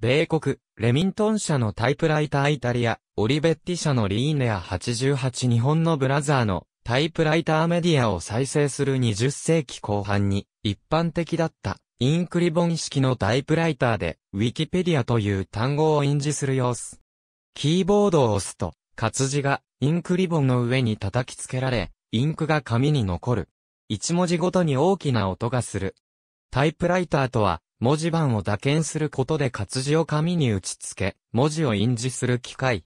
米国、レミントン社のタイプライターイタリア、オリベッティ社のリーネア88日本のブラザーのタイプライターメディアを再生する20世紀後半に一般的だったインクリボン式のタイプライターでウィキペディアという単語を印字する様子。キーボードを押すと活字がインクリボンの上に叩きつけられ、インクが紙に残る。一文字ごとに大きな音がする。タイプライターとは、文字盤を打鍵することで活字を紙に打ち付け、文字を印字する機械。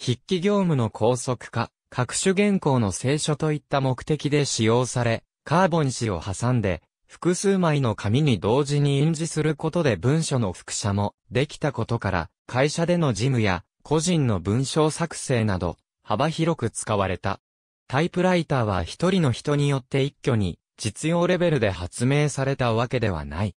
筆記業務の高速化、各種原稿の清書といった目的で使用され、カーボン紙を挟んで、複数枚の紙に同時に印字することで文書の複写もできたことから、会社での事務や個人の文章作成など、幅広く使われた。タイプライターは一人の人によって一挙に実用レベルで発明されたわけではない。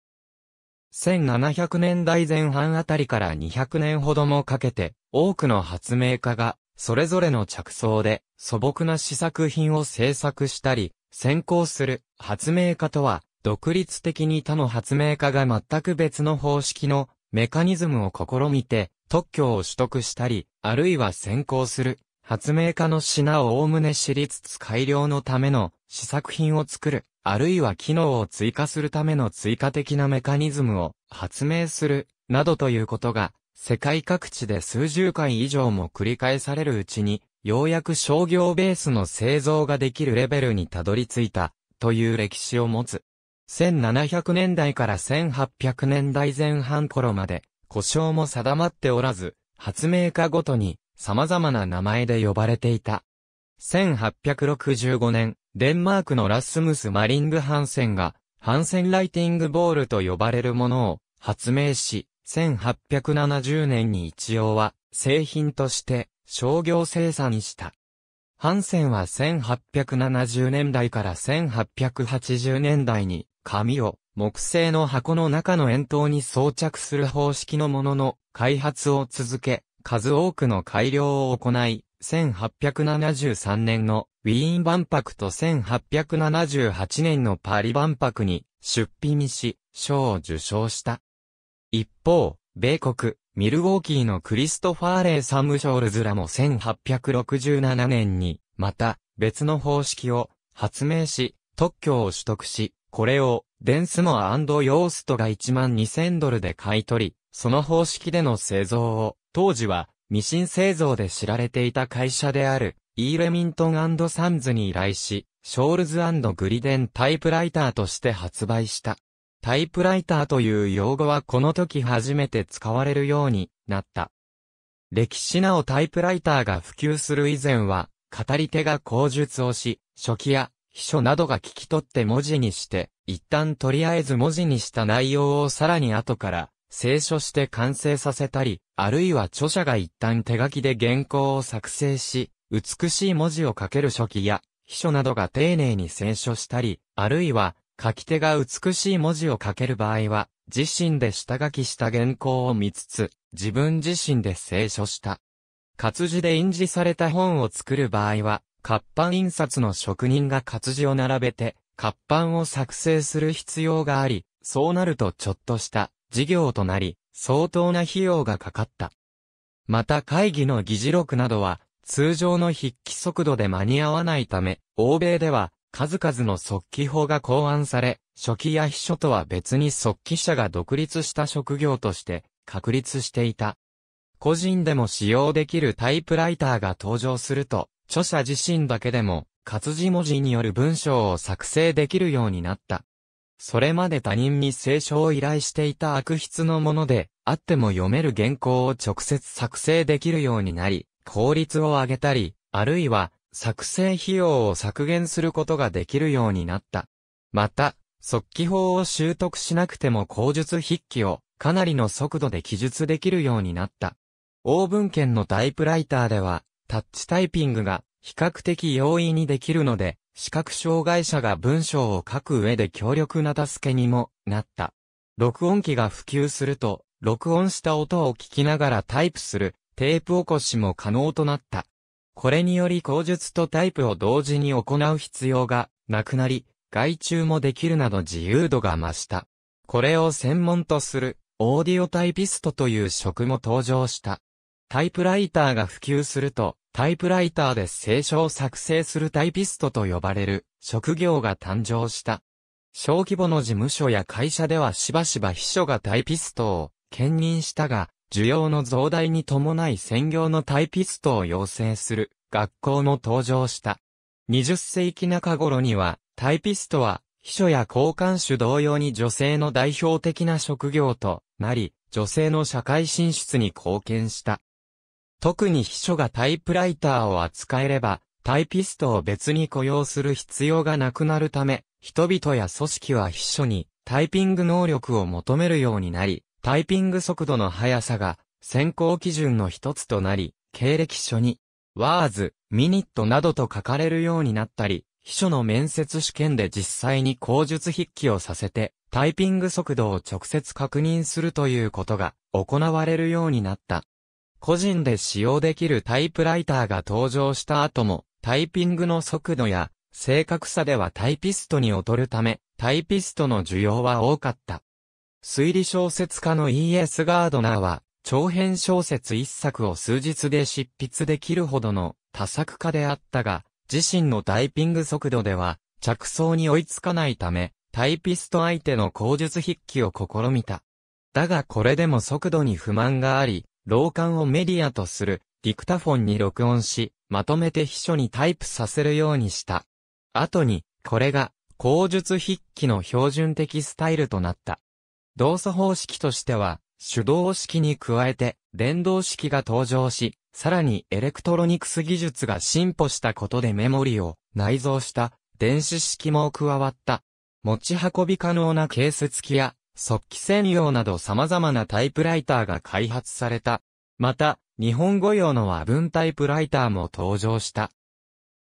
1700年代前半あたりから200年ほどもかけて、多くの発明家が、それぞれの着想で、素朴な試作品を制作したり、先行する発明家とは、独立的に他の発明家が全く別の方式のメカニズムを試みて、特許を取得したり、あるいは先行する発明家の品を概ね知りつつ改良のための試作品を作る、あるいは機能を追加するための追加的なメカニズムを発明する、などということが、世界各地で数十回以上も繰り返されるうちに、ようやく商業ベースの製造ができるレベルにたどり着いた、という歴史を持つ。1700年代から1800年代前半頃まで、故障も定まっておらず、発明家ごとに様々な名前で呼ばれていた。1865年、デンマークのラスムス・マリング・ハンセンが、ハンセンライティングボールと呼ばれるものを発明し、1870年に一応は製品として商業生産した。ハンセンは1870年代から1880年代に紙を木製の箱の中の円筒に装着する方式のものの開発を続け、数多くの改良を行い、1873年のウィーン万博と1878年のパリ万博に出品し、賞を受賞した。一方、米国、ミルウォーキーのクリストファーレー・サムショールズらも1867年に、また、別の方式を発明し、特許を取得し、これを、デンスモアヨーストが1万2000ドルで買い取り、その方式での製造を、当時は、ミシン製造で知られていた会社である、イーレミントンサンズに依頼し、ショールズグリデンタイプライターとして発売した。タイプライターという用語はこの時初めて使われるようになった。歴史なおタイプライターが普及する以前は、語り手が口述をし、書記や秘書などが聞き取って文字にして、一旦とりあえず文字にした内容をさらに後から清書して完成させたり、あるいは著者が一旦手書きで原稿を作成し、美しい文字を書ける書記や、秘書などが丁寧に選書したり、あるいは、書き手が美しい文字を書ける場合は、自身で下書きした原稿を見つつ、自分自身で聖書した。活字で印字された本を作る場合は、活版印刷の職人が活字を並べて、活版を作成する必要があり、そうなるとちょっとした事業となり、相当な費用がかかった。また会議の議事録などは、通常の筆記速度で間に合わないため、欧米では数々の速記法が考案され、初期や秘書とは別に速記者が独立した職業として確立していた。個人でも使用できるタイプライターが登場すると、著者自身だけでも活字文字による文章を作成できるようになった。それまで他人に聖書を依頼していた悪筆のもので、あっても読める原稿を直接作成できるようになり、効率を上げたり、あるいは作成費用を削減することができるようになった。また、速記法を習得しなくても口述筆記をかなりの速度で記述できるようになった。応文券のタイプライターでは、タッチタイピングが比較的容易にできるので、視覚障害者が文章を書く上で強力な助けにもなった。録音機が普及すると、録音した音を聞きながらタイプするテープ起こしも可能となった。これにより口述とタイプを同時に行う必要がなくなり、外注もできるなど自由度が増した。これを専門とする、オーディオタイピストという職も登場した。タイプライターが普及すると、タイプライターで聖書を作成するタイピストと呼ばれる職業が誕生した。小規模の事務所や会社ではしばしば秘書がタイピストを兼任したが、需要の増大に伴い専業のタイピストを養成する学校も登場した。20世紀中頃には、タイピストは、秘書や交換手同様に女性の代表的な職業となり、女性の社会進出に貢献した。特に秘書がタイプライターを扱えれば、タイピストを別に雇用する必要がなくなるため、人々や組織は秘書にタイピング能力を求めるようになり、タイピング速度の速さが選考基準の一つとなり、経歴書に、ワーズ、ミニットなどと書かれるようになったり、秘書の面接試験で実際に口述筆記をさせて、タイピング速度を直接確認するということが行われるようになった。個人で使用できるタイプライターが登場した後も、タイピングの速度や正確さではタイピストに劣るため、タイピストの需要は多かった。推理小説家の E.S. ガードナーは、長編小説一作を数日で執筆できるほどの多作家であったが、自身のタイピング速度では、着想に追いつかないため、タイピスト相手の口述筆記を試みた。だがこれでも速度に不満があり、老漢をメディアとする、ディクタフォンに録音し、まとめて秘書にタイプさせるようにした。後に、これが、口述筆記の標準的スタイルとなった。動作方式としては、手動式に加えて、電動式が登場し、さらにエレクトロニクス技術が進歩したことでメモリを内蔵した電子式も加わった。持ち運び可能なケース付きや速記専用など様々なタイプライターが開発された。また、日本語用の和文タイプライターも登場した。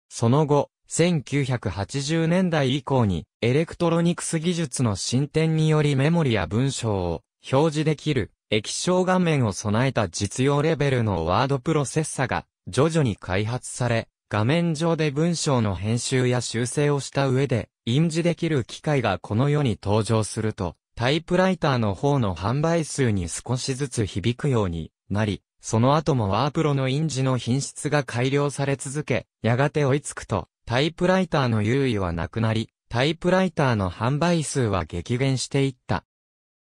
その後、1980年代以降に、エレクトロニクス技術の進展によりメモリや文章を表示できる液晶画面を備えた実用レベルのワードプロセッサが徐々に開発され、画面上で文章の編集や修正をした上で、印字できる機械がこの世に登場すると、タイプライターの方の販売数に少しずつ響くようになり、その後もワープロの印字の品質が改良され続け、やがて追いつくと、タイプライターの優位はなくなり、タイプライターの販売数は激減していった。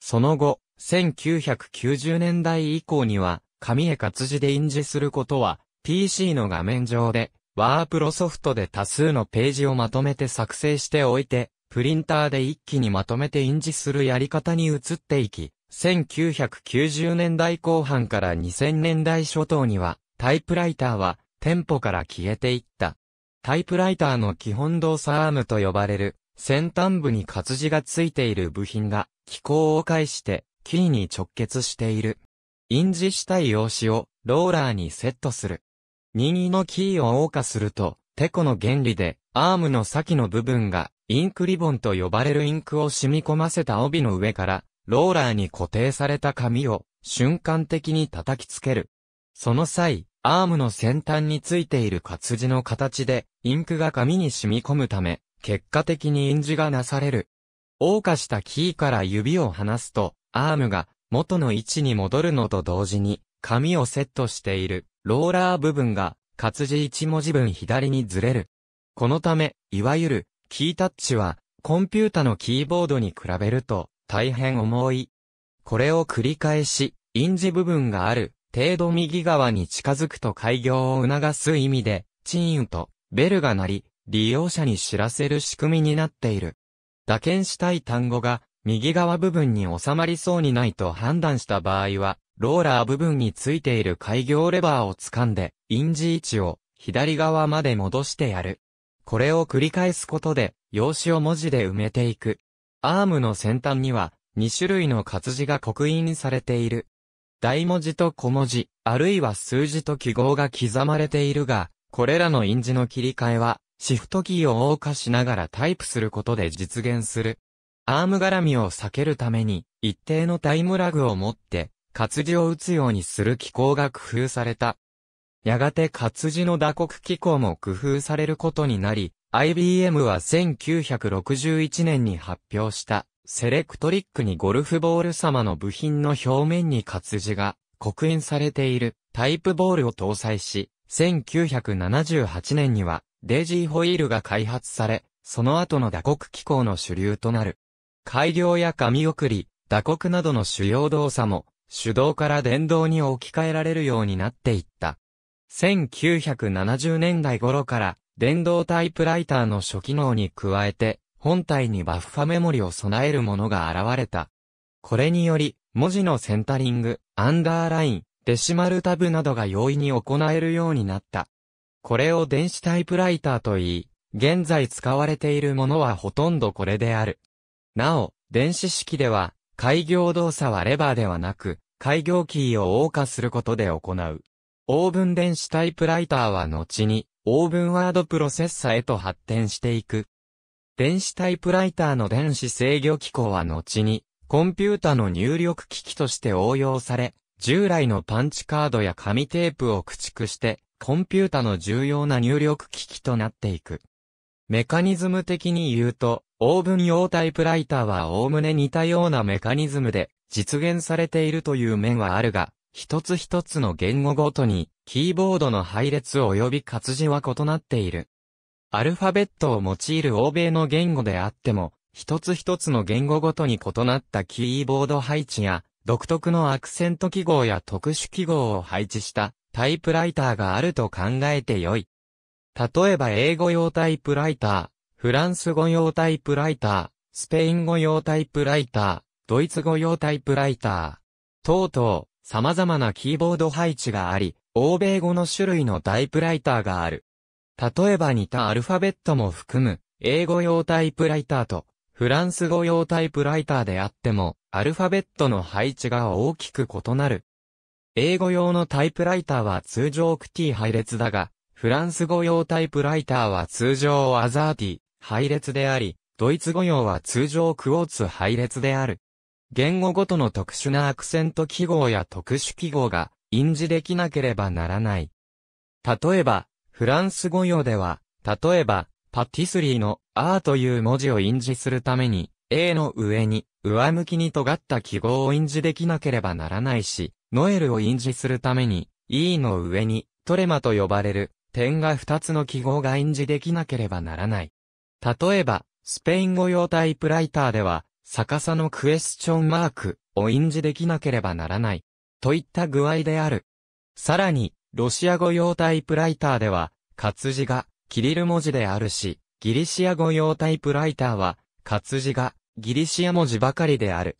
その後、1990年代以降には、紙へ活字で印字することは、PC の画面上で、ワープロソフトで多数のページをまとめて作成しておいて、プリンターで一気にまとめて印字するやり方に移っていき、1990年代後半から2000年代初頭には、タイプライターは店舗から消えていった。タイプライターの基本動作アームと呼ばれる、先端部に活字がついている部品が、機構を介して、キーに直結している。印字したい用紙を、ローラーにセットする。任意のキーを謳歌すると、テコの原理で、アームの先の部分が、インクリボンと呼ばれるインクを染み込ませた帯の上から、ローラーに固定された紙を瞬間的に叩きつける。その際、アームの先端についている活字の形で、インクが紙に染み込むため、結果的に印字がなされる。謳歌したキーから指を離すと、アームが元の位置に戻るのと同時に、紙をセットしているローラー部分が活字1文字分左にずれる。このため、いわゆるキータッチはコンピュータのキーボードに比べると大変重い。これを繰り返し、印字部分がある程度右側に近づくと開業を促す意味で、チーンとベルが鳴り、利用者に知らせる仕組みになっている。打検したい単語が右側部分に収まりそうにないと判断した場合は、ローラー部分についている開業レバーを掴んで、印字位置を左側まで戻してやる。これを繰り返すことで、用紙を文字で埋めていく。アームの先端には、2種類の活字が刻印されている。大文字と小文字、あるいは数字と記号が刻まれているが、これらの印字の切り替えは、シフトキーを謳歌しながらタイプすることで実現する。アーム絡みを避けるために、一定のタイムラグを持って、活字を打つようにする機構が工夫された。やがて活字の打刻機構も工夫されることになり、IBM は1961年に発表したセレクトリックにゴルフボール様の部品の表面に活字が刻印されているタイプボールを搭載し、1978年にはデイジーホイールが開発され、その後の打刻機構の主流となる。改良や紙送り、打刻などの主要動作も手動から電動に置き換えられるようになっていった。1970年代頃から電動タイプライターの初機能に加えて本体にバッファメモリを備えるものが現れた。これにより、文字のセンタリング、アンダーライン、デシマルタブなどが容易に行えるようになった。これを電子タイプライターと言い、現在使われているものはほとんどこれである。なお、電子式では、開業動作はレバーではなく、開業キーを謳歌することで行う。オーブン電子タイプライターは後に、オーブンワードプロセッサへと発展していく。電子タイプライターの電子制御機構は後に、コンピュータの入力機器として応用され、従来のパンチカードや紙テープを駆逐して、コンピュータの重要な入力機器となっていく。メカニズム的に言うと、オーブン用タイプライターはおおむね似たようなメカニズムで実現されているという面はあるが、一つ一つの言語ごとに、キーボードの配列及び活字は異なっている。アルファベットを用いる欧米の言語であっても、一つ一つの言語ごとに異なったキーボード配置や、独特のアクセント記号や特殊記号を配置したタイプライターがあると考えてよい。例えば英語用タイプライター、フランス語用タイプライター、スペイン語用タイプライター、ドイツ語用タイプライター、等々、様々なキーボード配置があり、欧米語の種類のタイプライターがある。例えば似たアルファベットも含む、英語用タイプライターと、フランス語用タイプライターであっても、アルファベットの配置が大きく異なる。英語用のタイプライターは通常クティ配列だが、フランス語用タイプライターは通常アザーティ配列であり、ドイツ語用は通常クオーツ配列である。言語ごとの特殊なアクセント記号や特殊記号が印字できなければならない。例えば、フランス語用では、例えば、パティスリーの、アーという文字を印字するために、A の上に、上向きに尖った記号を印字できなければならないし、ノエルを印字するために、E の上に、トレマと呼ばれる、点が2つの記号が印字できなければならない。例えば、スペイン語用タイプライターでは、逆さのクエスチョンマークを印字できなければならない。といった具合である。さらに、ロシア語用タイプライターでは、活字がキリル文字であるし、ギリシア語用タイプライターは、活字がギリシア文字ばかりである。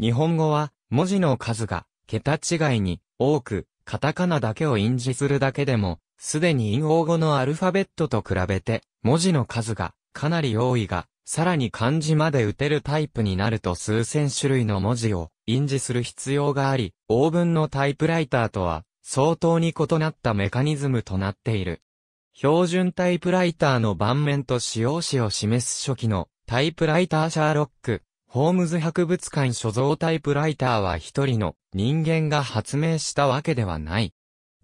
日本語は、文字の数が、桁違いに多く、カタカナだけを印字するだけでも、すでに陰応語のアルファベットと比べて、文字の数がかなり多いが、さらに漢字まで打てるタイプになると数千種類の文字を印字する必要があり、オーブンのタイプライターとは相当に異なったメカニズムとなっている。標準タイプライターの盤面と使用紙を示す初期のタイプライターシャーロック、ホームズ博物館所蔵タイプライターは一人の人間が発明したわけではない。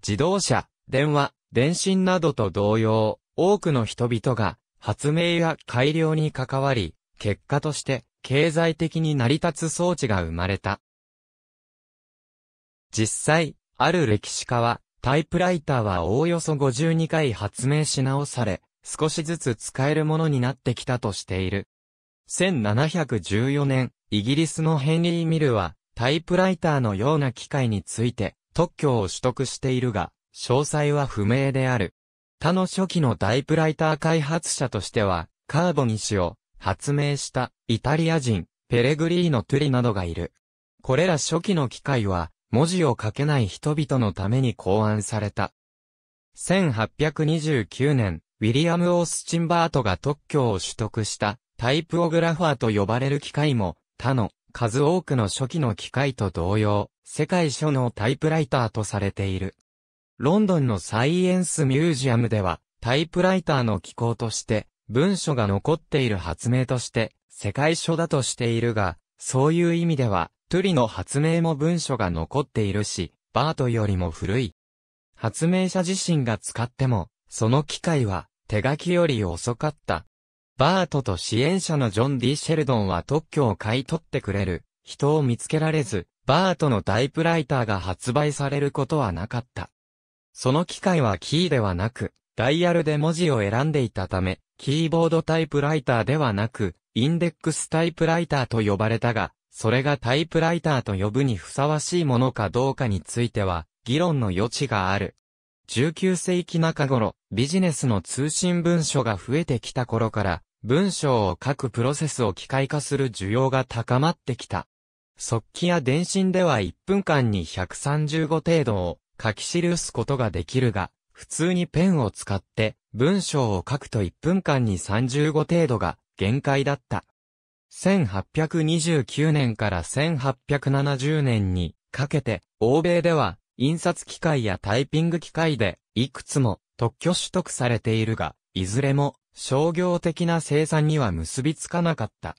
自動車、電話、電信などと同様、多くの人々が発明や改良に関わり、結果として経済的に成り立つ装置が生まれた。実際、ある歴史家は、タイプライターはおおよそ52回発明し直され、少しずつ使えるものになってきたとしている。1714年、イギリスのヘンリー・ミルは、タイプライターのような機械について、特許を取得しているが、詳細は不明である。他の初期のタイプライター開発者としては、カーボニ氏を発明したイタリア人、ペレグリーノ・トゥリなどがいる。これら初期の機械は、文字を書けない人々のために考案された。1829年、ウィリアム・オースチンバートが特許を取得したタイプオグラファーと呼ばれる機械も、他の数多くの初期の機械と同様、世界初のタイプライターとされている。ロンドンのサイエンスミュージアムでは、タイプライターの機構として、文書が残っている発明として、世界初だとしているが、そういう意味では、トゥリの発明も文書が残っているし、バートよりも古い。発明者自身が使っても、その機械は手書きより遅かった。バートと支援者のジョン・ディ・シェルドンは特許を買い取ってくれる人を見つけられず、バートのタイプライターが発売されることはなかった。その機械はキーではなく、ダイヤルで文字を選んでいたため、キーボードタイプライターではなく、インデックスタイプライターと呼ばれたが、それがタイプライターと呼ぶにふさわしいものかどうかについては、議論の余地がある。19世紀中頃、ビジネスの通信文書が増えてきた頃から、文章を書くプロセスを機械化する需要が高まってきた。速記や電信では1分間に135程度を書き記すことができるが、普通にペンを使って文章を書くと1分間に35程度が限界だった。1829年から1870年にかけて、欧米では、印刷機械やタイピング機械で、いくつも特許取得されているが、いずれも商業的な生産には結びつかなかった。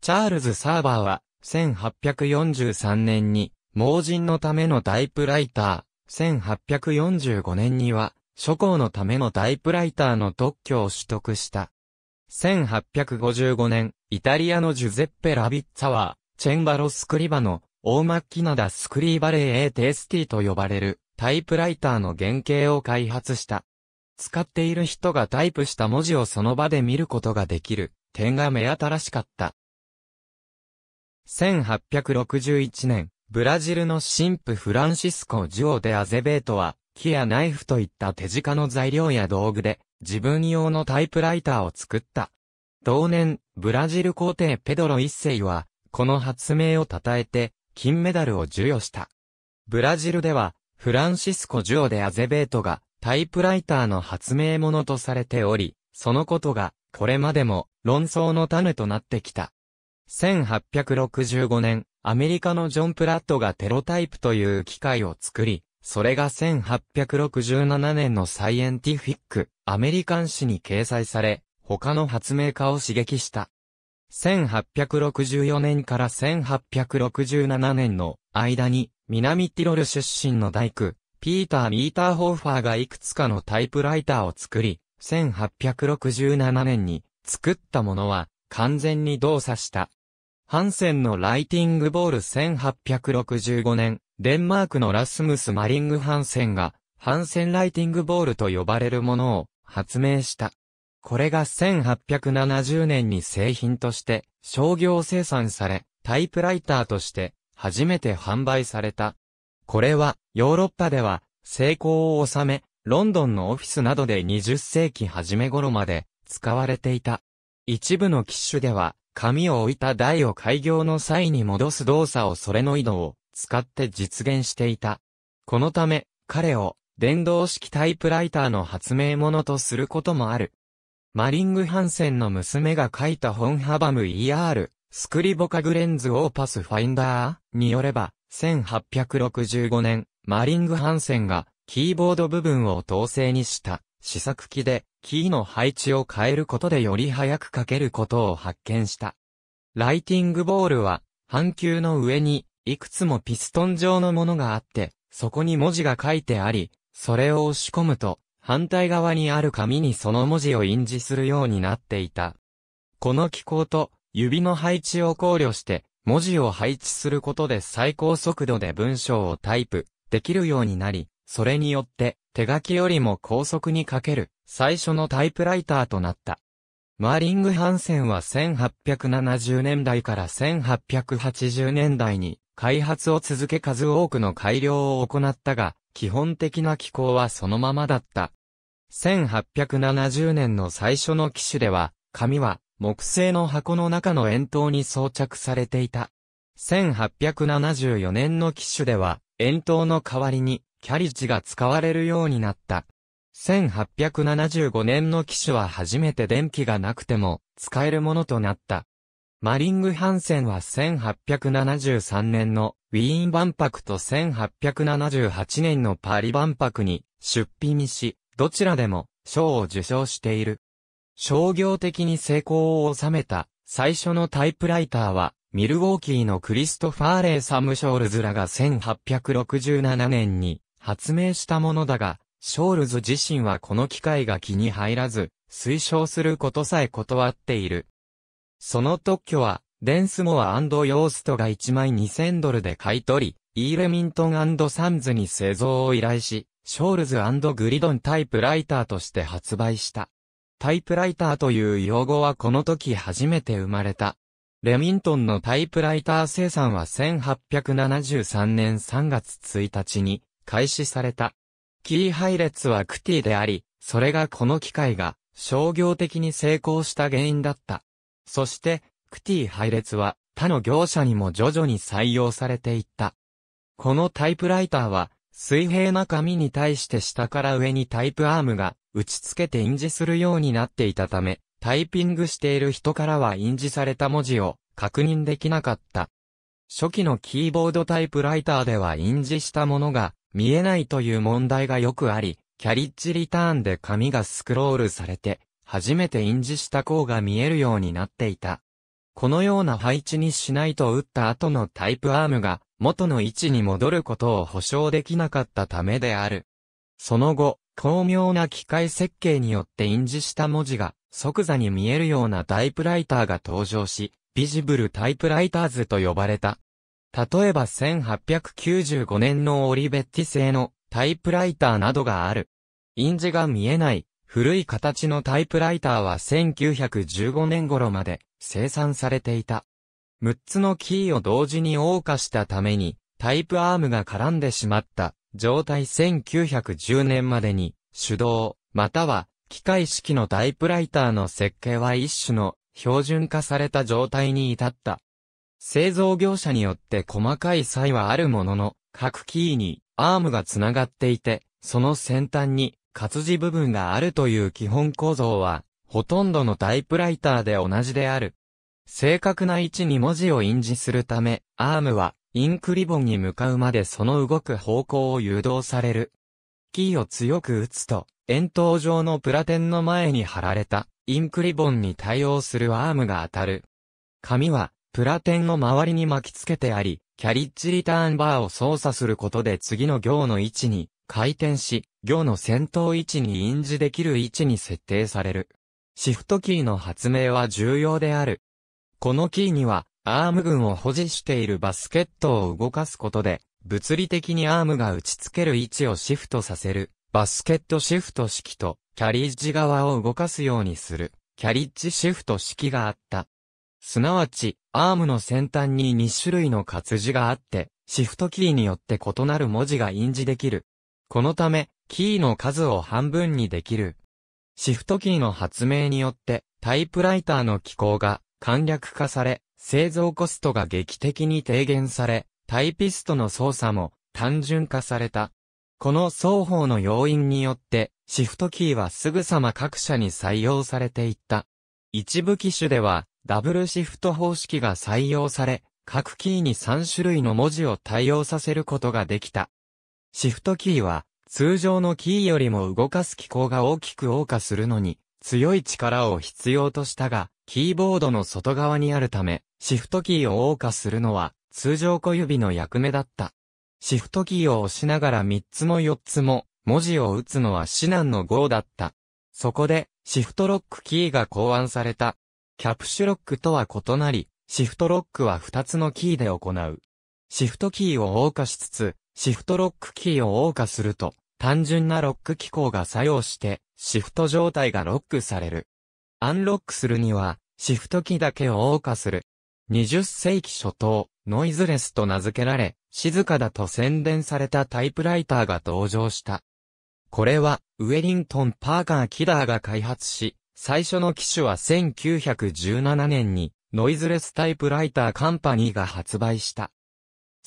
チャールズ・サーバーは、1843年に、盲人のためのタイプライター、1845年には、諸行のためのタイプライターの特許を取得した。1855年、イタリアのジュゼッペ・ラビッツァは、チェンバロ・スクリバの、大ッキナダ・スクリーバレーエーテスティと呼ばれる、タイプライターの原型を開発した。使っている人がタイプした文字をその場で見ることができる、点が目新しかった。1861年、ブラジルの神父フランシスコ・ジュオデ・アゼベートは、木やナイフといった手近の材料や道具で、自分用のタイプライターを作った。同年、ブラジル皇帝ペドロ一世は、この発明を称えて、金メダルを授与した。ブラジルでは、フランシスコ・ジュオでアゼベートが、タイプライターの発明者とされており、そのことが、これまでも、論争の種となってきた。1865年、アメリカのジョン・プラットがテロタイプという機械を作り、それが1867年のサイエンティフィック、アメリカン誌に掲載され、他の発明家を刺激した。1864年から1867年の間に、南ティロル出身の大工、ピーター・ミーターホーファーがいくつかのタイプライターを作り、1867年に作ったものは完全に動作した。ハンセンのライティングボール1865年、デンマークのラスムス・マリング・ハンセンが、ハンセンライティングボールと呼ばれるものを発明した。これが1870年に製品として商業生産され、タイプライターとして初めて販売された。これはヨーロッパでは成功を収め、ロンドンのオフィスなどで20世紀初め頃まで使われていた。一部の機種では、紙を置いた台を開業の際に戻す動作をそれの移動、使って実現していた。このため、彼を電動式タイプライターの発明者とすることもある。マリングハンセンの娘が書いた本ハバム ER、スクリボカグレンズオーパスファインダーによれば、1865年、マリングハンセンがキーボード部分を統制にした試作機でキーの配置を変えることでより早く書けることを発見した。ライティングボールは半球の上にいくつもピストン状のものがあって、そこに文字が書いてあり、それを押し込むと、反対側にある紙にその文字を印字するようになっていた。この機構と、指の配置を考慮して、文字を配置することで最高速度で文章をタイプできるようになり、それによって手書きよりも高速に書ける最初のタイプライターとなった。マーリング・ハンセンは1870年代から1880年代に開発を続け数多くの改良を行ったが、基本的な機構はそのままだった。1870年の最初の機種では、紙は木製の箱の中の円筒に装着されていた。1874年の機種では、円筒の代わりにキャリッジが使われるようになった。1875年の機種は初めて電気がなくても使えるものとなった。マリングハンセンは1873年のウィーン万博と1878年のパリ万博に出品し、どちらでも賞を受賞している。商業的に成功を収めた最初のタイプライターは、ミルウォーキーのクリストファーレイ・サム・ショールズらが1867年に発明したものだが、ショールズ自身はこの機械が気に入らず、推奨することさえ断っている。その特許は、デンスモアヨーストが1枚2000ドルで買い取り、イーレミントンサンズに製造を依頼し、ショールズグリドンタイプライターとして発売した。タイプライターという用語はこの時初めて生まれた。レミントンのタイプライター生産は1873年3月1日に開始された。キー配列はクティであり、それがこの機械が商業的に成功した原因だった。そして、クティ配列は他の業者にも徐々に採用されていった。このタイプライターは、水平な紙に対して下から上にタイプアームが打ち付けて印字するようになっていたため、タイピングしている人からは印字された文字を確認できなかった。初期のキーボードタイプライターでは印字したものが見えないという問題がよくあり、キャリッジリターンで紙がスクロールされて初めて印字した項が見えるようになっていた。このような配置にしないと打った後のタイプアームが元の位置に戻ることを保証できなかったためである。その後、巧妙な機械設計によって印字した文字が即座に見えるようなタイプライターが登場し、ビジブルタイプライターズと呼ばれた。例えば1895年のオリベッティ製のタイプライターなどがある。印字が見えない古い形のタイプライターは1915年頃まで生産されていた。6つのキーを同時に謳歌したために、タイプアームが絡んでしまった状態1910年までに、手動、または機械式のタイプライターの設計は一種の標準化された状態に至った。製造業者によって細かい差異はあるものの、各キーにアームがつながっていて、その先端に活字部分があるという基本構造は、ほとんどのタイプライターで同じである。正確な位置に文字を印字するため、アームは、インクリボンに向かうまでその動く方向を誘導される。キーを強く打つと、円筒状のプラテンの前に貼られた、インクリボンに対応するアームが当たる。紙は、プラテンの周りに巻きつけてあり、キャリッジリターンバーを操作することで次の行の位置に回転し、行の先頭位置に印字できる位置に設定される。シフトキーの発明は重要である。このキーには、アーム群を保持しているバスケットを動かすことで、物理的にアームが打ち付ける位置をシフトさせる、バスケットシフト式と、キャリッジ側を動かすようにする、キャリッジシフト式があった。すなわち、アームの先端に2種類の活字があって、シフトキーによって異なる文字が印字できる。このため、キーの数を半分にできる。シフトキーの発明によって、タイプライターの機構が簡略化され、製造コストが劇的に低減され、タイピストの操作も単純化された。この双方の要因によって、シフトキーはすぐさま各社に採用されていった。一部機種では、ダブルシフト方式が採用され、各キーに3種類の文字を対応させることができた。シフトキーは、通常のキーよりも動かす機構が大きく謳歌するのに、強い力を必要としたが、キーボードの外側にあるため、シフトキーを謳歌するのは、通常小指の役目だった。シフトキーを押しながら3つも4つも、文字を打つのは至難の号だった。そこで、シフトロックキーが考案された。キャプシュロックとは異なり、シフトロックは2つのキーで行う。シフトキーを謳歌しつつ、シフトロックキーを謳歌すると、単純なロック機構が作用して、シフト状態がロックされる。アンロックするには、シフトキーだけを謳歌する。20世紀初頭、ノイズレスと名付けられ、静かだと宣伝されたタイプライターが登場した。これは、ウェリントン・パーカー・キダーが開発し、最初の機種は1917年に、ノイズレスタイプライターカンパニーが発売した。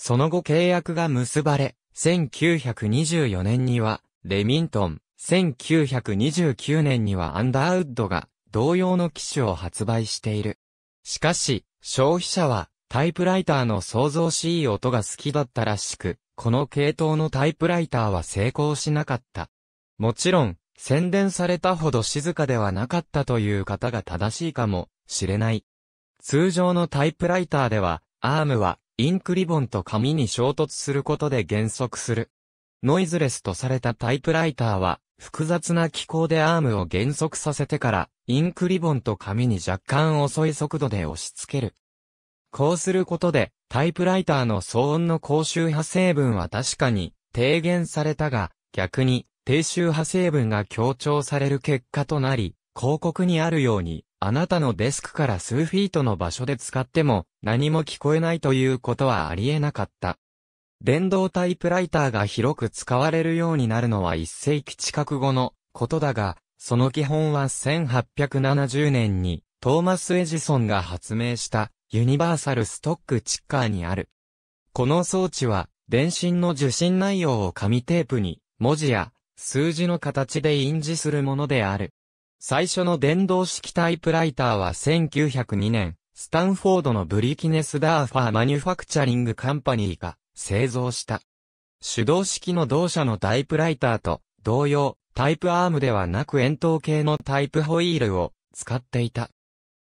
その後契約が結ばれ、1924年には、レミントン、1929年にはアンダーウッドが、同様の機種を発売している。しかし、消費者は、タイプライターの創造しい音が好きだったらしく、この系統のタイプライターは成功しなかった。もちろん、宣伝されたほど静かではなかったという方が正しいかもしれない。通常のタイプライターでは、アームはインクリボンと紙に衝突することで減速する。ノイズレスとされたタイプライターは、複雑な機構でアームを減速させてから、インクリボンと紙に若干遅い速度で押し付ける。こうすることで、タイプライターの騒音の高周波成分は確かに低減されたが、逆に低周波成分が強調される結果となり、広告にあるように、あなたのデスクから数フィートの場所で使っても何も聞こえないということはありえなかった。電動タイプライターが広く使われるようになるのは一世紀近く後のことだが、その基本は1870年にトーマス・エジソンが発明したユニバーサルストックチッカーにある。この装置は電信の受信内容を紙テープに文字や数字の形で印字するものである。最初の電動式タイプライターは1902年、スタンフォードのブリキネスダーファーマニュファクチャリングカンパニーが製造した。手動式の同社のタイプライターと同様、タイプアームではなく円筒形のタイプホイールを使っていた。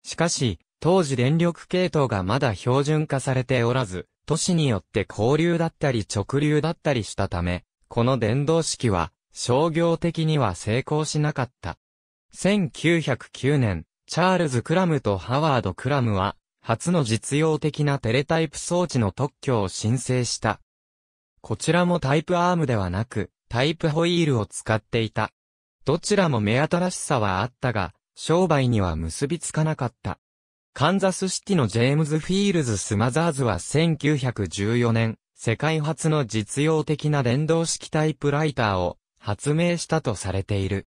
しかし、当時電力系統がまだ標準化されておらず、都市によって交流だったり直流だったりしたため、この電動式は商業的には成功しなかった。1909年、チャールズ・クラムとハワード・クラムは、初の実用的なテレタイプ装置の特許を申請した。こちらもタイプアームではなく、タイプホイールを使っていた。どちらも目新しさはあったが、商売には結びつかなかった。カンザスシティのジェームズ・フィールズ・スマザーズは1914年、世界初の実用的な電動式タイプライターを発明したとされている。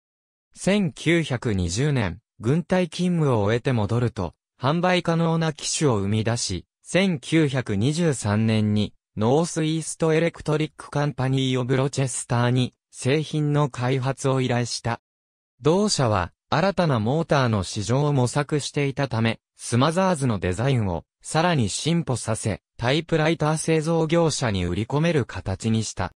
1920年、軍隊勤務を終えて戻ると、販売可能な機種を生み出し、1923年に、ノースイーストエレクトリックカンパニー・オブ・ロチェスターに、製品の開発を依頼した。同社は、新たなモーターの市場を模索していたため、スマザーズのデザインを、さらに進歩させ、タイプライター製造業者に売り込める形にした。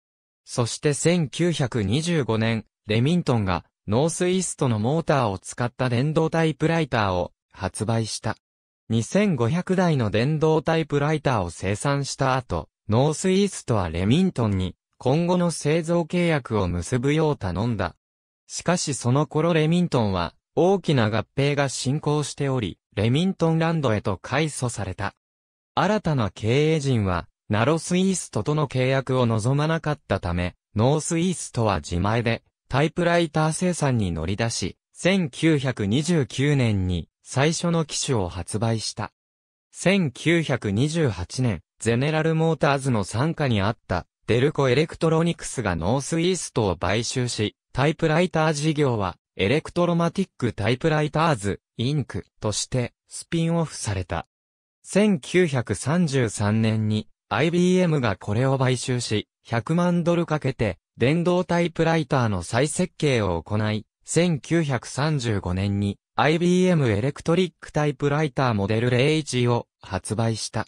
そして1925年、レミントンがノースイーストのモーターを使った電動タイプライターを発売した。2500台の電動タイプライターを生産した後、ノースイーストはレミントンに今後の製造契約を結ぶよう頼んだ。しかしその頃レミントンは大きな合併が進行しており、レミントンランドへと改祖された。新たな経営陣は、ナロスイーストとの契約を望まなかったため、ノースイーストは自前でタイプライター生産に乗り出し、1929年に最初の機種を発売した。1928年、ゼネラルモーターズの傘下にあったデルコエレクトロニクスがノースイーストを買収し、タイプライター事業はエレクトロマティックタイプライターズ、インクとしてスピンオフされた。1933年に IBM がこれを買収し、100万ドルかけて電動タイプライターの再設計を行い、1935年に IBM エレクトリックタイプライターモデル01を発売した。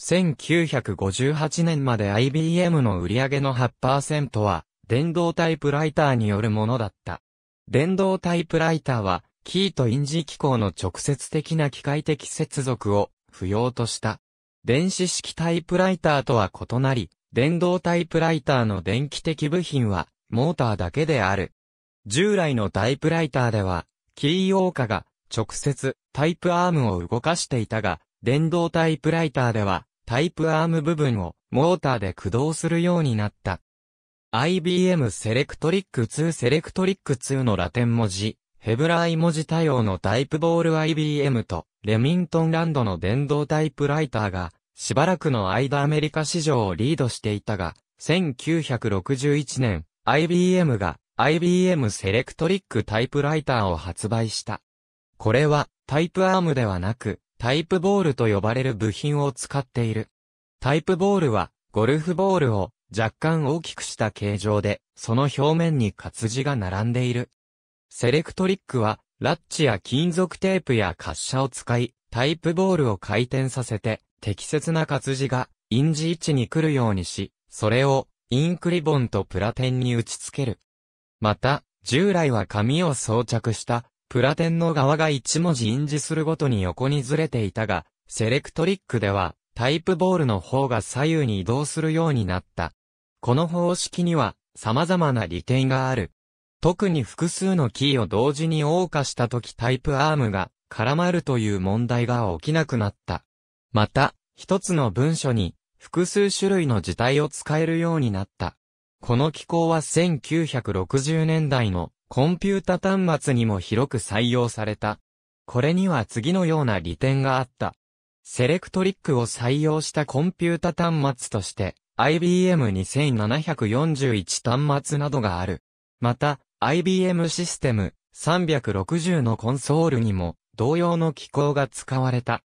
1958年まで IBM の売上げの8%は電動タイプライターによるものだった。電動タイプライターはキーとインジ機構の直接的な機械的接続を不要とした。電子式タイプライターとは異なり、電動タイプライターの電気的部品は、モーターだけである。従来のタイプライターでは、キーヨーカが直接タイプアームを動かしていたが、電動タイプライターでは、タイプアーム部分をモーターで駆動するようになった。IBM セレクトリック2セレクトリック2のラテン文字、ヘブライ文字対応のタイプボール IBM とレミントンランドの電動タイプライターがしばらくの間アメリカ市場をリードしていたが、1961年、IBM が IBM セレクトリックタイプライターを発売した。これはタイプアームではなく、タイプボールと呼ばれる部品を使っている。タイプボールは、ゴルフボールを若干大きくした形状で、その表面に活字が並んでいる。セレクトリックは、ラッチや金属テープや滑車を使い、タイプボールを回転させて、適切な活字が、印字位置に来るようにし、それを、インクリボンとプラテンに打ち付ける。また、従来は紙を装着した、プラテンの側が一文字印字するごとに横にずれていたが、セレクトリックでは、タイプボールの方が左右に移動するようになった。この方式には、様々な利点がある。特に複数のキーを同時に謳歌した時タイプアームが絡まるという問題が起きなくなった。また、一つの文書に複数種類の字体を使えるようになった。この機構は1960年代のコンピュータ端末にも広く採用された。これには次のような利点があった。セレクトリックを採用したコンピュータ端末として、IBM2741 端末などがある。また、IBM システム360のコンソールにも同様の機構が使われた。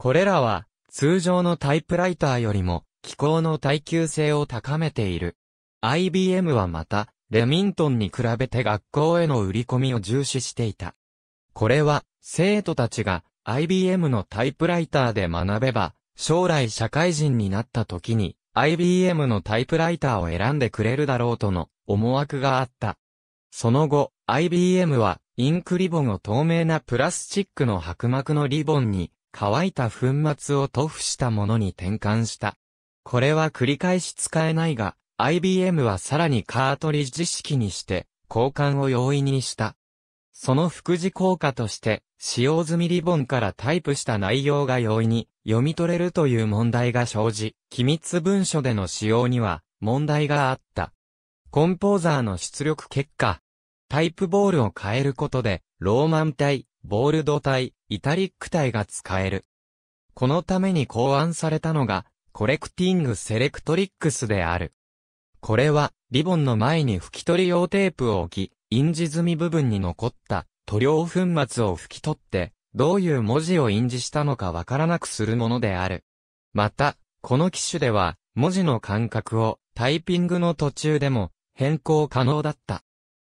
これらは、通常のタイプライターよりも、機構の耐久性を高めている。IBM はまた、レミントンに比べて学校への売り込みを重視していた。これは、生徒たちが IBM のタイプライターで学べば、将来社会人になった時に、IBM のタイプライターを選んでくれるだろうとの思惑があった。その後、IBM は、インクリボンを透明なプラスチックの薄膜のリボンに乾いた粉末を塗布したものに転換した。これは繰り返し使えないが、IBM はさらにカートリッジ式にして、交換を容易にした。その副次効果として、使用済みリボンからタイプした内容が容易に読み取れるという問題が生じ、機密文書での使用には問題があった。コンポーザーの出力結果、タイプボールを変えることで、ローマン体、ボールド体、イタリック体が使える。このために考案されたのが、コレクティングセレクトリックスである。これは、リボンの前に拭き取り用テープを置き、印字済み部分に残った塗料粉末を拭き取って、どういう文字を印字したのかわからなくするものである。また、この機種では、文字の間隔をタイピングの途中でも変更可能だった。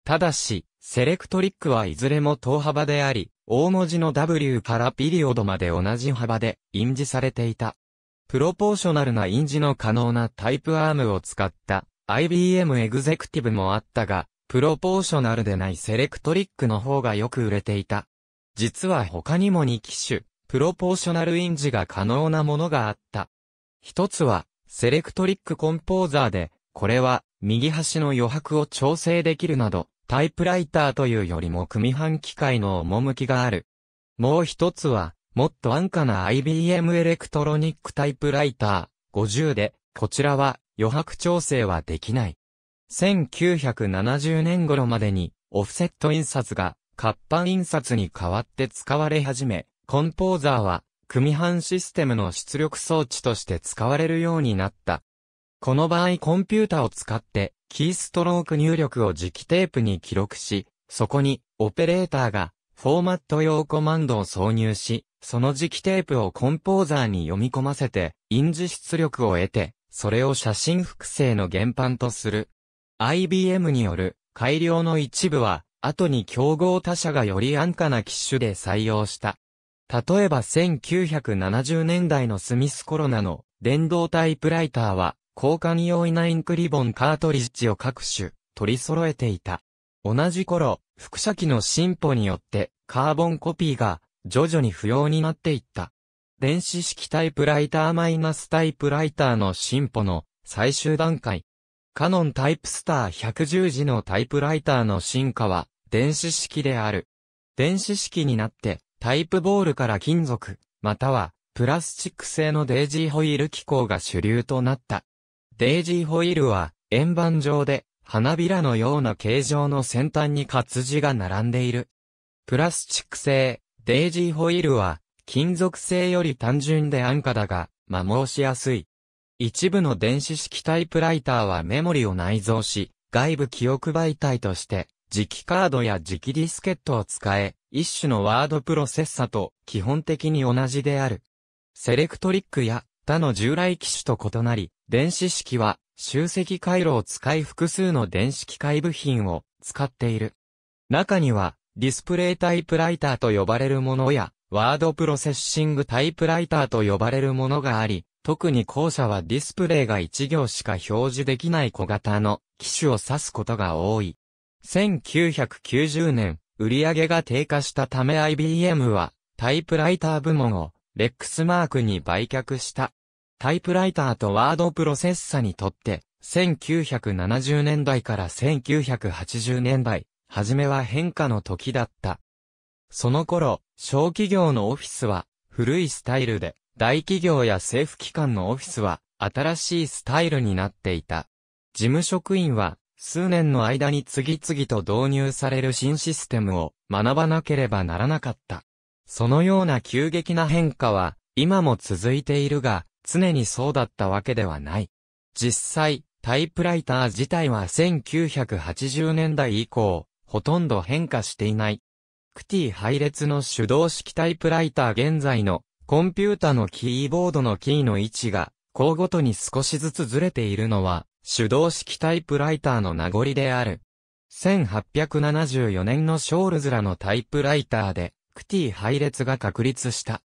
ただし、セレクトリックはいずれも等幅であり、大文字の W からピリオドまで同じ幅で印字されていた。プロポーショナルな印字の可能なタイプアームを使った IBM エグゼクティブもあったが、プロポーショナルでないセレクトリックの方がよく売れていた。実は他にも2機種、プロポーショナル印字が可能なものがあった。一つは、セレクトリックコンポーザーで、これは、右端の余白を調整できるなど、タイプライターというよりも組版機械の趣がある。もう一つは、もっと安価な IBM エレクトロニックタイプライター50で、こちらは余白調整はできない。1970年頃までにオフセット印刷が活版印刷に代わって使われ始め、コンポーザーは組版システムの出力装置として使われるようになった。この場合コンピュータを使ってキーストローク入力を磁気テープに記録し、そこにオペレーターがフォーマット用コマンドを挿入し、その磁気テープをコンポーザーに読み込ませて、印字出力を得て、それを写真複製の原版とする。IBM による改良の一部は、後に競合他社がより安価な機種で採用した。例えば1970年代のスミスコロナの電動タイプライターは、交換用イナインクリボンカートリッジを各種取り揃えていた。同じ頃、副写機の進歩によってカーボンコピーが徐々に不要になっていった。電子式タイプライターマイナスタイプライターの進歩の最終段階。カノンタイプスター110時のタイプライターの進化は電子式である。電子式になってタイプボールから金属、またはプラスチック製のデイジーホイール機構が主流となった。デイジーホイールは、円盤状で、花びらのような形状の先端に活字が並んでいる。プラスチック製、デイジーホイールは、金属製より単純で安価だが、摩耗しやすい。一部の電子式タイプライターはメモリを内蔵し、外部記憶媒体として、磁気カードや磁気ディスケットを使え、一種のワードプロセッサと基本的に同じである。セレクトリックや他の従来機種と異なり、電子式は集積回路を使い複数の電子機械部品を使っている。中には、ディスプレイタイプライターと呼ばれるものや、ワードプロセッシングタイプライターと呼ばれるものがあり、特に後者はディスプレイが1行しか表示できない小型の機種を指すことが多い。1990年、売上が低下したため IBM はタイプライター部門をレックスマークに売却した。タイプライターとワードプロセッサにとって、1970年代から1980年代、初めは変化の時だった。その頃、小企業のオフィスは古いスタイルで、大企業や政府機関のオフィスは新しいスタイルになっていた。事務職員は数年の間に次々と導入される新システムを学ばなければならなかった。そのような急激な変化は今も続いているが、常にそうだったわけではない。実際、タイプライター自体は1980年代以降、ほとんど変化していない。クティ配列の手動式タイプライター現在のコンピュータのキーボードのキーの位置が、項ごとに少しずつずれているのは、手動式タイプライターの名残である。1874年のショールズらのタイプライターで、クティ配列が確立した。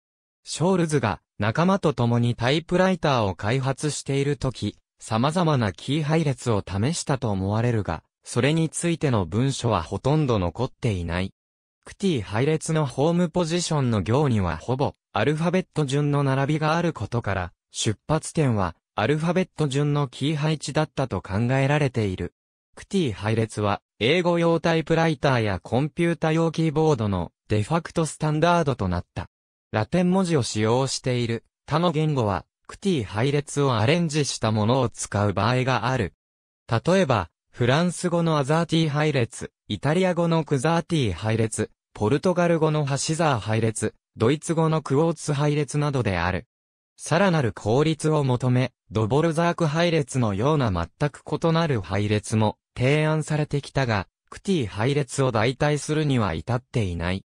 ショールズが仲間と共にタイプライターを開発しているとき、様々なキー配列を試したと思われるが、それについての文書はほとんど残っていない。クティ配列のホームポジションの行にはほぼアルファベット順の並びがあることから、出発点はアルファベット順のキー配置だったと考えられている。クティ配列は英語用タイプライターやコンピュータ用キーボードのデファクトスタンダードとなった。ラテン文字を使用している他の言語は、クティ配列をアレンジしたものを使う場合がある。例えば、フランス語のアザーティ配列、イタリア語のクザーティ配列、ポルトガル語のハシザー配列、ドイツ語のクオーツ配列などである。さらなる効率を求め、ドボルザーク配列のような全く異なる配列も提案されてきたが、クティ配列を代替するには至っていない。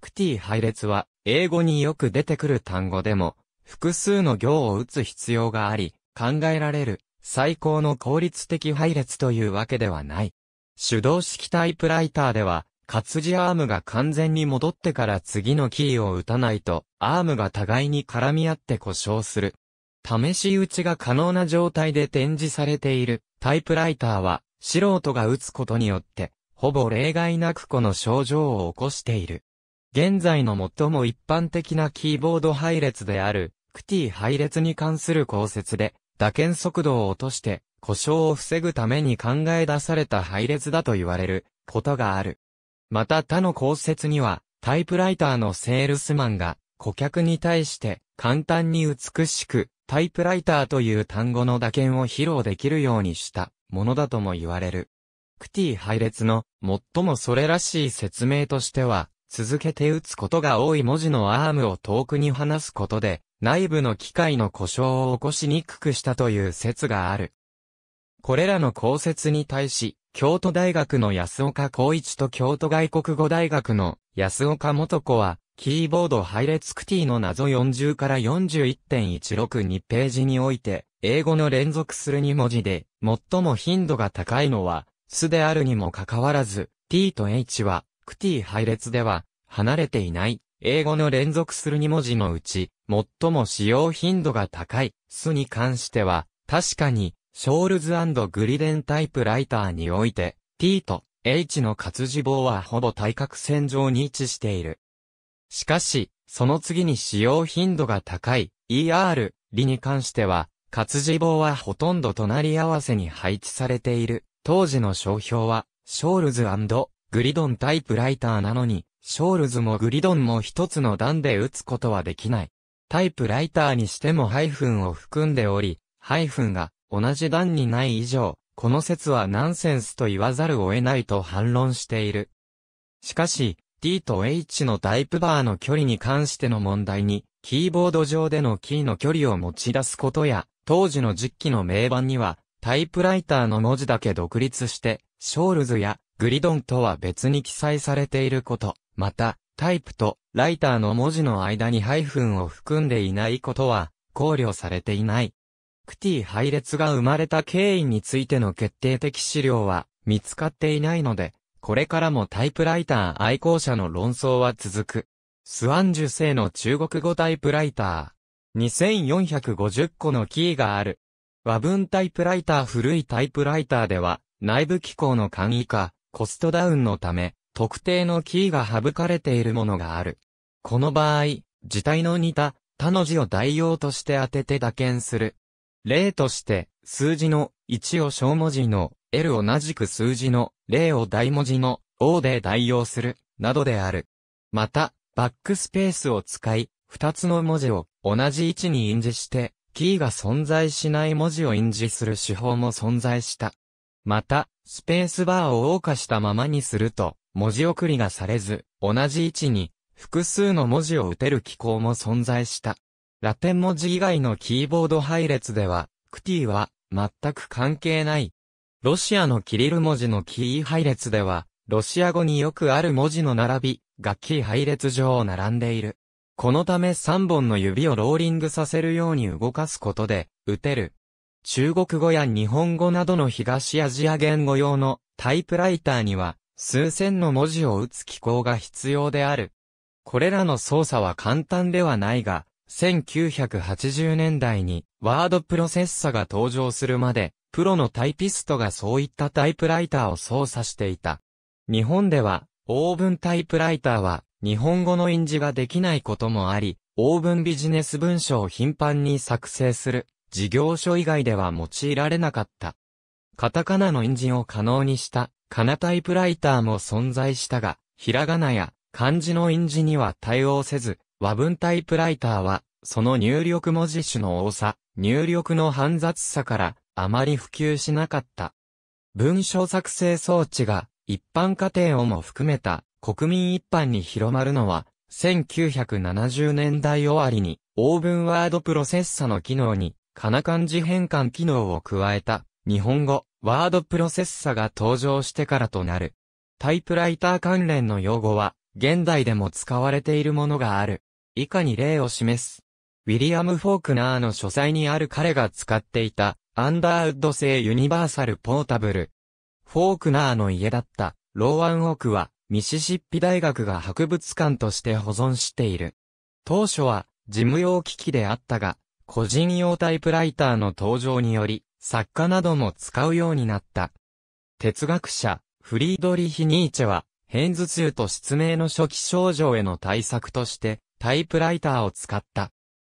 クティ配列は英語によく出てくる単語でも、複数の行を打つ必要があり、考えられる最高の効率的配列というわけではない。手動式タイプライターでは、活字アームが完全に戻ってから次のキーを打たないと、アームが互いに絡み合って故障する。試し打ちが可能な状態で展示されているタイプライターは、素人が打つことによって、ほぼ例外なくこの症状を起こしている。現在の最も一般的なキーボード配列である、クティ配列に関する公説で、打鍵速度を落として、故障を防ぐために考え出された配列だと言われる、ことがある。また他の考説には、タイプライターのセールスマンが、顧客に対して、簡単に美しく、タイプライターという単語の打鍵を披露できるようにした、ものだとも言われる。クティ配列の、最もそれらしい説明としては、続けて打つことが多い文字のアームを遠くに離すことで、内部の機械の故障を起こしにくくしたという説がある。これらの考説に対し、京都大学の安岡光一と京都外国語大学の安岡元子は、キーボード配列クティの謎40から41.162ページにおいて、英語の連続する2文字で、最も頻度が高いのは、素であるにもかかわらず、t と h は、クティ配列では、離れていない、英語の連続する2文字のうち、最も使用頻度が高い、スに関しては、確かに、ショールズグリデンタイプライターにおいて、t と h の活字棒はほぼ対角線上に位置している。しかし、その次に使用頻度が高い ER、理に関しては、活字棒はほとんど隣り合わせに配置されている。当時の商標は、ショールズグリドンタイプライターなのに、ショールズもグリドンも一つの段で打つことはできない。タイプライターにしてもハイフンを含んでおり、ハイフンが同じ段にない以上、この説はナンセンスと言わざるを得ないと反論している。しかし、D と H のタイプバーの距離に関しての問題に、キーボード上でのキーの距離を持ち出すことや、当時の実機の名盤には、タイプライターの文字だけ独立して、ショールズやグリドンとは別に記載されていること、また、タイプとライターの文字の間にハイフンを含んでいないことは考慮されていない。クティ配列が生まれた経緯についての決定的資料は見つかっていないので、これからもタイプライター愛好者の論争は続く。スワン受精の中国語タイプライター。2450個のキーがある。和文タイプライター古いタイプライターでは、内部機構の簡易化、コストダウンのため、特定のキーが省かれているものがある。この場合、字体の似た、他の字を代用として当てて打鍵する。例として、数字の1を小文字の L 同じく数字の0を大文字の O で代用する、などである。また、バックスペースを使い、2つの文字を同じ位置に印字して、キーが存在しない文字を印字する手法も存在した。また、スペースバーを謳歌したままにすると、文字送りがされず、同じ位置に、複数の文字を打てる機構も存在した。ラテン文字以外のキーボード配列では、クティは、全く関係ない。ロシアのキリル文字のキー配列では、ロシア語によくある文字の並び、がキー配列上を並んでいる。このため3本の指をローリングさせるように動かすことで、打てる、中国語や日本語などの東アジア言語用のタイプライターには数千の文字を打つ機構が必要である。これらの操作は簡単ではないが、1980年代にワードプロセッサが登場するまで、プロのタイピストがそういったタイプライターを操作していた。日本では、オーブンタイプライターは日本語の印字ができないこともあり、オーブンビジネス文書を頻繁に作成する事業所以外では用いられなかった。カタカナの印字を可能にした、カナタイプライターも存在したが、ひらがなや漢字の印字には対応せず、和文タイプライターは、その入力文字種の多さ、入力の煩雑さから、あまり普及しなかった。文章作成装置が、一般家庭をも含めた、国民一般に広まるのは、1970年代終わりに、オーブンワードプロセッサの機能にかな漢字変換機能を加えた、日本語、ワードプロセッサが登場してからとなる。タイプライター関連の用語は、現代でも使われているものがある。以下に例を示す。ウィリアム・フォークナーの書斎にある彼が使っていた、アンダーウッド製ユニバーサル・ポータブル。フォークナーの家だった、ローワン・オークは、ミシシッピ大学が博物館として保存している。当初は、事務用機器であったが、個人用タイプライターの登場により、作家なども使うようになった。哲学者、フリードリヒ・ニーチェは、偏頭痛と失明の初期症状への対策として、タイプライターを使った。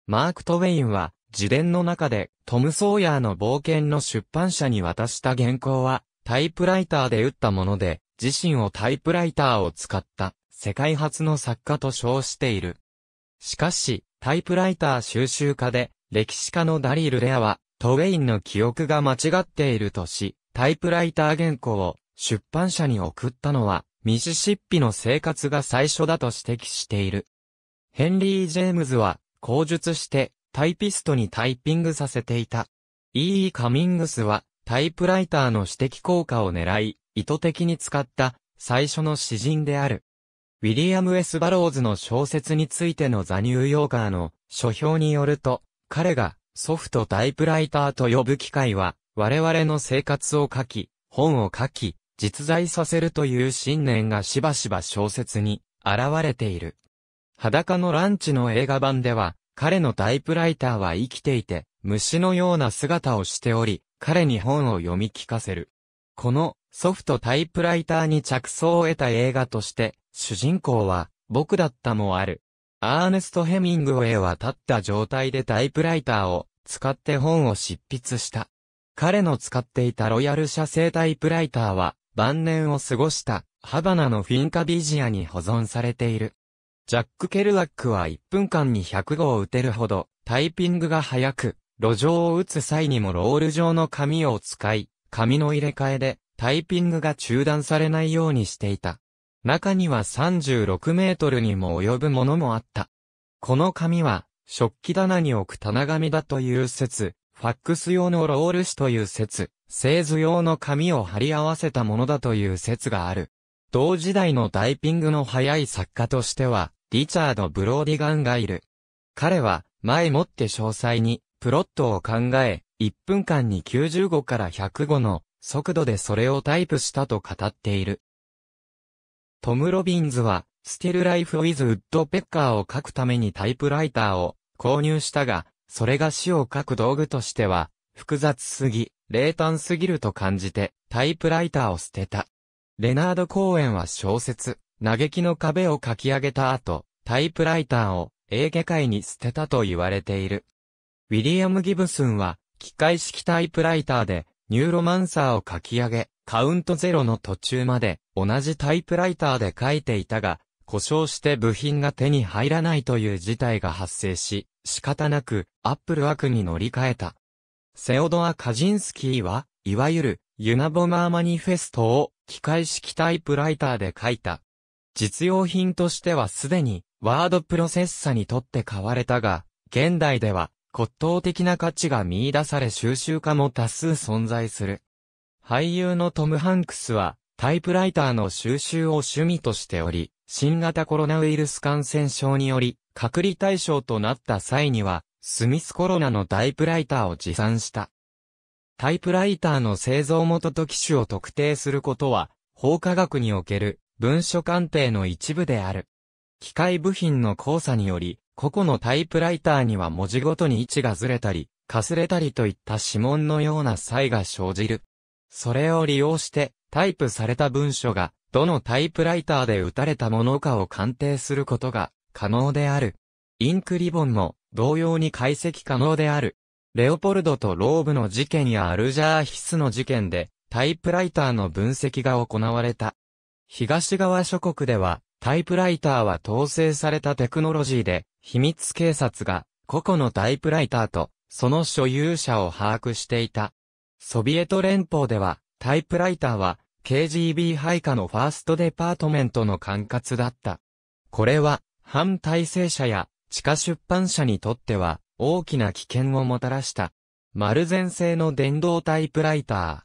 マーク・トウェインは、自伝の中で、トム・ソーヤーの冒険の出版社に渡した原稿は、タイプライターで打ったもので、自身をタイプライターを使った、世界初の作家と称している。しかし、タイプライター収集家で、歴史家のダリール・レアは、トウェインの記憶が間違っているとし、タイプライター原稿を出版社に送ったのは、ミシシッピの生活が最初だと指摘している。ヘンリー・ジェームズは、口述して、タイピストにタイピングさせていた。E.E. カミングスは、タイプライターの指摘効果を狙い、意図的に使った、最初の詩人である。ウィリアム・エスバローズの小説についてのザ・ニューヨーカーの書評によると、彼がソフトタイプライターと呼ぶ機械は、我々の生活を書き、本を書き、実在させるという信念がしばしば小説に現れている。裸のランチの映画版では、彼のタイプライターは生きていて、虫のような姿をしており、彼に本を読み聞かせる。このソフトタイプライターに着想を得た映画として、主人公は僕だったもある。アーネスト・ヘミングウェイは立った状態でタイプライターを使って本を執筆した。彼の使っていたロイヤル社製タイプライターは晩年を過ごしたハバナのフィンカビジアに保存されている。ジャック・ケルラックは1分間に100号を打てるほどタイピングが早く、路上を打つ際にもロール状の紙を使い、紙の入れ替えでタイピングが中断されないようにしていた。中には36メートルにも及ぶものもあった。この紙は、食器棚に置く棚紙だという説、ファックス用のロール紙という説、製図用の紙を貼り合わせたものだという説がある。同時代のダイピングの早い作家としては、リチャード・ブローディガンがいる。彼は、前もって詳細に、プロットを考え、1分間に95から105の速度でそれをタイプしたと語っている。トム・ロビンズは、スティルライフ・ウィズ・ウッド・ペッカーを書くためにタイプライターを購入したが、それが詩を書く道具としては、複雑すぎ、冷淡すぎると感じて、タイプライターを捨てた。レナード・コーエンは小説、嘆きの壁を書き上げた後、タイプライターを英華界に捨てたと言われている。ウィリアム・ギブスンは、機械式タイプライターで、ニューロマンサーを書き上げ、カウント0の途中まで同じタイプライターで書いていたが、故障して部品が手に入らないという事態が発生し、仕方なくアップル枠に乗り換えた。セオドア・カジンスキーは、いわゆるユナボマーマニフェストを機械式タイプライターで書いた。実用品としてはすでにワードプロセッサにとって買われたが、現代では骨董的な価値が見出され収集家も多数存在する。俳優のトム・ハンクスは、タイプライターの収集を趣味としており、新型コロナウイルス感染症により、隔離対象となった際には、スミスコロナのタイプライターを持参した。タイプライターの製造元と機種を特定することは、法科学における文書鑑定の一部である。機械部品の交差により、個々のタイプライターには文字ごとに位置がずれたり、かすれたりといった指紋のような差異が生じる。それを利用してタイプされた文書がどのタイプライターで打たれたものかを鑑定することが可能である。インクリボンも同様に解析可能である。レオポルドとローブの事件やアルジャーヒスの事件でタイプライターの分析が行われた。東側諸国ではタイプライターは統制されたテクノロジーで秘密警察が個々のタイプライターとその所有者を把握していた。ソビエト連邦では、タイプライターは、KGB 配下のファーストデパートメントの管轄だった。これは、反体制者や、地下出版社にとっては、大きな危険をもたらした。丸前製の電動タイプライター。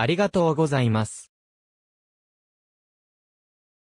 ありがとうございます。